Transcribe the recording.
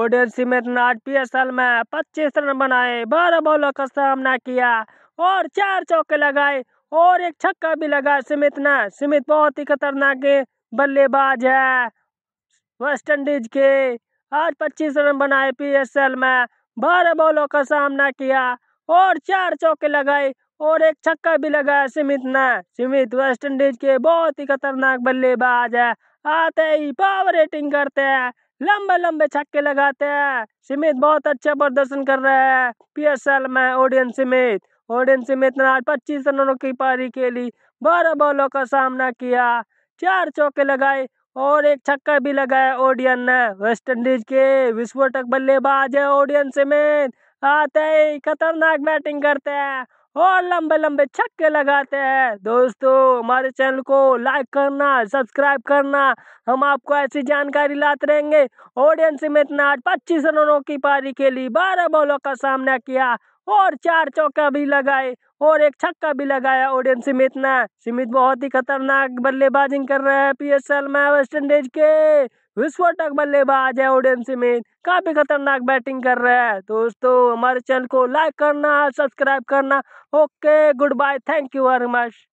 ओडेर cement ने आज L में पच्चीस रन बनाए बारह बॉलों का सामना किया और चार चौके लगाए और एक छक्का भी लगा सीमित ने सीमित बहुत ही खतरनाक बल्लेबाज है वेस्ट इंडीज के आज पच्चीस रन बनाए एल में बारह बॉलों का सामना किया और चार चौके लगाए और एक छक्का भी लगाया सीमित ने सीमित वेस्ट इंडीज के बहुत ही खतरनाक बल्लेबाज है आते ही पावर रेटिंग करते हैं लंबे लंबे छक्के लगाते हैं सिमित बहुत अच्छा प्रदर्शन कर रहे हैं पीएसएल में ओडियन सिमित ओडियन सिमित ने आज पच्चीस रनों की पारी खेली बारह बॉलों का सामना किया चार चौके लगाए और एक छक्का भी लगाया ओडियन ने वेस्ट इंडीज के विस्फोटक बल्लेबाज है ओडियन सिमित आते ही खतरनाक बैटिंग करते हैं और लंबे लंबे छक्के लगाते हैं दोस्तों हमारे चैनल को लाइक करना सब्सक्राइब करना हम आपको ऐसी जानकारी लाते रहेंगे ऑडियंस में इतना आज पच्चीस रनों की पारी के लिए बारह बॉलों का सामना किया और चार चौका भी लगाए और एक छक्का भी लगाया ओडियन सिमित ने सिमित बहुत ही खतरनाक बल्लेबाजिंग कर रहे हैं पीएसएल में वेस्ट इंडीज के विस्फोटक बल्लेबाज है ओडियन सिमित काफी खतरनाक बैटिंग कर रहे हैं दोस्तों हमारे चैनल को लाइक करना सब्सक्राइब करना okay goodbye thank you very much